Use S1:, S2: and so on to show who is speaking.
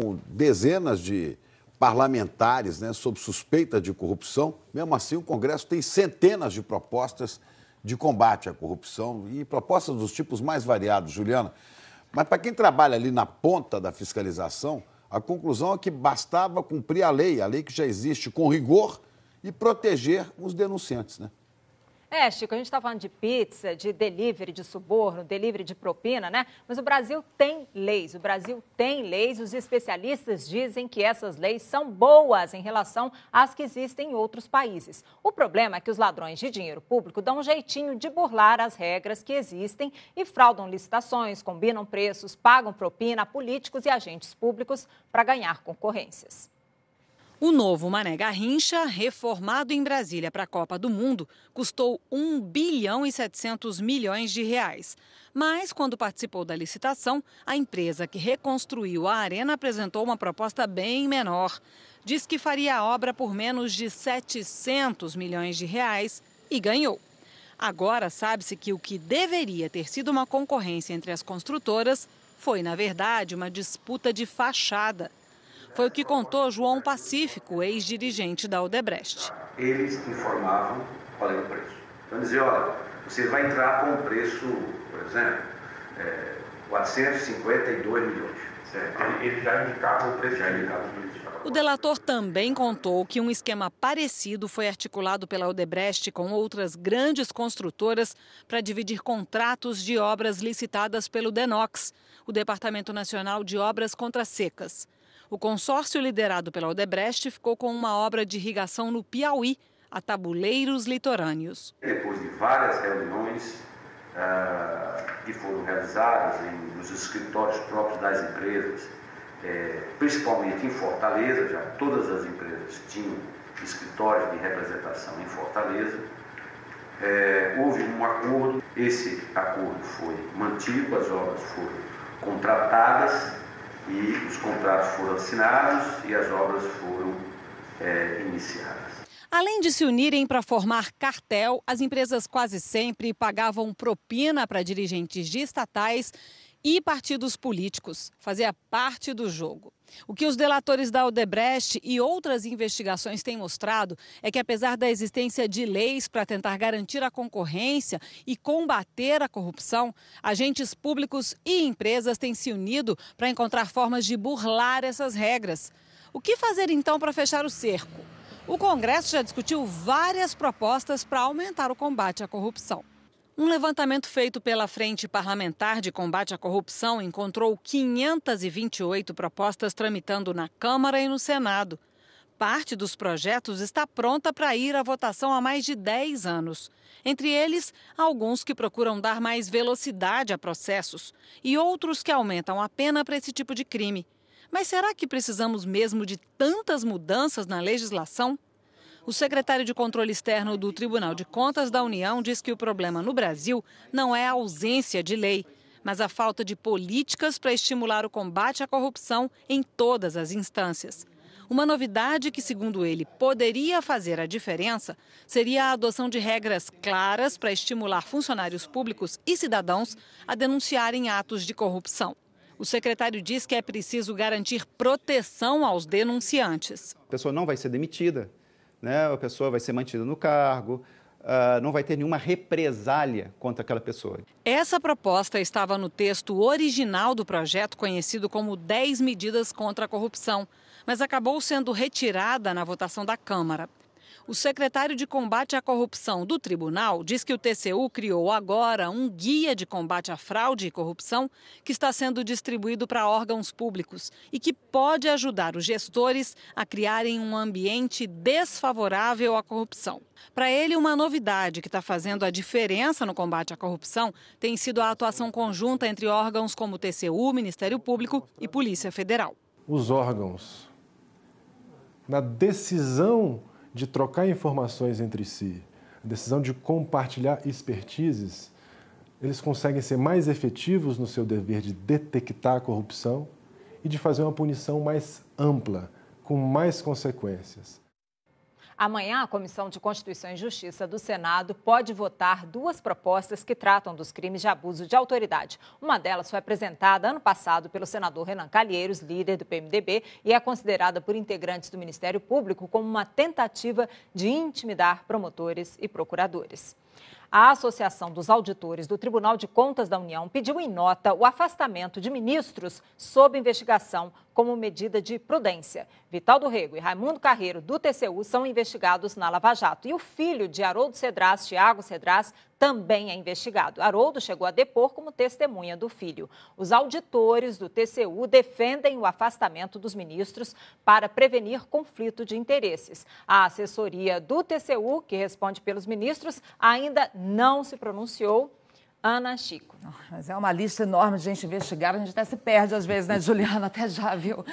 S1: com dezenas de parlamentares né, sob suspeita de corrupção. Mesmo assim, o Congresso tem centenas de propostas de combate à corrupção e propostas dos tipos mais variados, Juliana. Mas para quem trabalha ali na ponta da fiscalização, a conclusão é que bastava cumprir a lei, a lei que já existe, com rigor e proteger os denunciantes, né?
S2: É, Chico, a gente está falando de pizza, de delivery, de suborno, delivery de propina, né? Mas o Brasil tem leis, o Brasil tem leis. Os especialistas dizem que essas leis são boas em relação às que existem em outros países. O problema é que os ladrões de dinheiro público dão um jeitinho de burlar as regras que existem e fraudam licitações, combinam preços, pagam propina a políticos e agentes públicos para ganhar concorrências.
S1: O novo Mané Garrincha, reformado em Brasília para a Copa do Mundo, custou 1 bilhão e 700 milhões de reais. Mas, quando participou da licitação, a empresa que reconstruiu a arena apresentou uma proposta bem menor. Diz que faria a obra por menos de 700 milhões de reais e ganhou. Agora sabe-se que o que deveria ter sido uma concorrência entre as construtoras foi, na verdade, uma disputa de fachada. Foi o que contou João Pacífico, ex-dirigente da Odebrecht. Eles informavam qual era o preço. Então dizia, olha, você vai entrar com um preço, por exemplo, é, 452 milhões. Ele já indicava o preço. Já indicava o preço. O delator também contou que um esquema parecido foi articulado pela Odebrecht com outras grandes construtoras para dividir contratos de obras licitadas pelo DENOX, o Departamento Nacional de Obras Contra Secas. O consórcio liderado pela Odebrecht ficou com uma obra de irrigação no Piauí, a Tabuleiros Litorâneos. Depois de várias reuniões uh, que foram realizadas em, nos escritórios próprios das empresas, é, principalmente em Fortaleza, já todas as empresas tinham escritórios de representação em Fortaleza, é, houve um acordo, esse acordo foi mantido, as obras foram contratadas e os contratos foram assinados e as obras foram é, iniciadas. Além de se unirem para formar cartel, as empresas quase sempre pagavam propina para dirigentes de estatais e partidos políticos. Fazia parte do jogo. O que os delatores da Odebrecht e outras investigações têm mostrado é que, apesar da existência de leis para tentar garantir a concorrência e combater a corrupção, agentes públicos e empresas têm se unido para encontrar formas de burlar essas regras. O que fazer então para fechar o cerco? O Congresso já discutiu várias propostas para aumentar o combate à corrupção. Um levantamento feito pela Frente Parlamentar de Combate à Corrupção encontrou 528 propostas tramitando na Câmara e no Senado. Parte dos projetos está pronta para ir à votação há mais de 10 anos. Entre eles, alguns que procuram dar mais velocidade a processos e outros que aumentam a pena para esse tipo de crime. Mas será que precisamos mesmo de tantas mudanças na legislação? O secretário de Controle Externo do Tribunal de Contas da União diz que o problema no Brasil não é a ausência de lei, mas a falta de políticas para estimular o combate à corrupção em todas as instâncias. Uma novidade que, segundo ele, poderia fazer a diferença seria a adoção de regras claras para estimular funcionários públicos e cidadãos a denunciarem atos de corrupção. O secretário diz que é preciso garantir proteção aos denunciantes. A pessoa não vai ser demitida, né? a pessoa vai ser mantida no cargo, Uh, não vai ter nenhuma represália contra aquela pessoa. Essa proposta estava no texto original do projeto, conhecido como 10 Medidas contra a Corrupção, mas acabou sendo retirada na votação da Câmara. O secretário de Combate à Corrupção do Tribunal diz que o TCU criou agora um guia de combate à fraude e corrupção que está sendo distribuído para órgãos públicos e que pode ajudar os gestores a criarem um ambiente desfavorável à corrupção. Para ele, uma novidade que está fazendo a diferença no combate à corrupção tem sido a atuação conjunta entre órgãos como o TCU, Ministério Público e Polícia Federal. Os órgãos, na decisão de trocar informações entre si, a decisão de compartilhar expertises, eles conseguem ser mais efetivos no seu dever de detectar a corrupção e de fazer uma punição mais ampla, com mais consequências.
S2: Amanhã, a Comissão de Constituição e Justiça do Senado pode votar duas propostas que tratam dos crimes de abuso de autoridade. Uma delas foi apresentada ano passado pelo senador Renan Calheiros, líder do PMDB, e é considerada por integrantes do Ministério Público como uma tentativa de intimidar promotores e procuradores. A Associação dos Auditores do Tribunal de Contas da União pediu em nota o afastamento de ministros sob investigação como medida de prudência. Vital do Rego e Raimundo Carreiro, do TCU, são investigados na Lava Jato. E o filho de Haroldo Cedras, Tiago Cedras, também é investigado. Haroldo chegou a depor como testemunha do filho. Os auditores do TCU defendem o afastamento dos ministros para prevenir conflito de interesses. A assessoria do TCU, que responde pelos ministros, ainda não se pronunciou. Ana Chico. Mas é uma lista enorme de gente investigar, a gente até se perde às vezes, né, Juliana? Até já, viu?